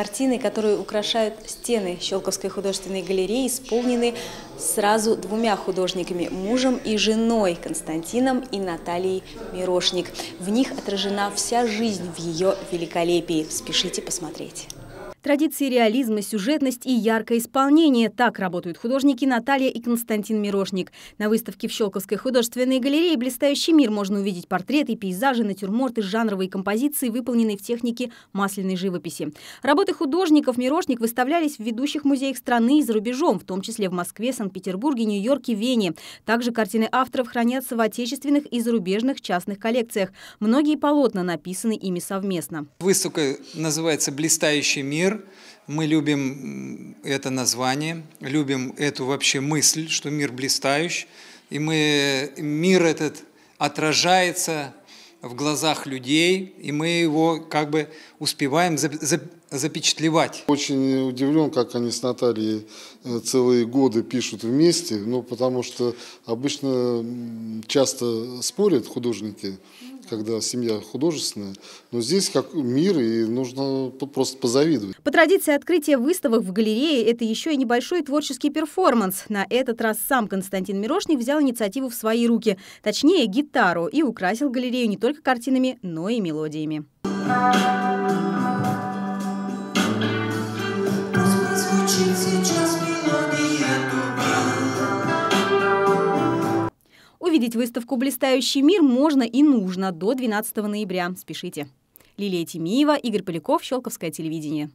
Картины, которые украшают стены Щелковской художественной галереи, исполнены сразу двумя художниками – мужем и женой Константином и Натальей Мирошник. В них отражена вся жизнь в ее великолепии. Спешите посмотреть. Традиции реализма, сюжетность и яркое исполнение – так работают художники Наталья и Константин Мирошник. На выставке в Щелковской художественной галерее «Блистающий мир» можно увидеть портреты, пейзажи, натюрморты, жанровые композиции, выполненные в технике масляной живописи. Работы художников Мирошник выставлялись в ведущих музеях страны и за рубежом, в том числе в Москве, Санкт-Петербурге, Нью-Йорке, Вене. Также картины авторов хранятся в отечественных и зарубежных частных коллекциях. Многие полотна написаны ими совместно. Выставка называется «Блистающий мир» мир. Мы любим это название, любим эту вообще мысль, что мир блистающий. И мы, мир этот отражается в глазах людей, и мы его как бы успеваем за, за, запечатлевать. Очень удивлен, как они с Натальей э, целые годы пишут вместе, ну, потому что обычно часто спорят художники, когда семья художественная. Но здесь как мир, и нужно просто позавидовать. По традиции открытия выставок в галерее – это еще и небольшой творческий перформанс. На этот раз сам Константин Мирошник взял инициативу в свои руки, точнее гитару, и украсил галерею не только картинами, но и мелодиями. сейчас мелодия. Увидеть выставку «Блистающий мир» можно и нужно до 12 ноября. Спешите. Лилия Тимиева, Игорь Поляков, Щелковское телевидение.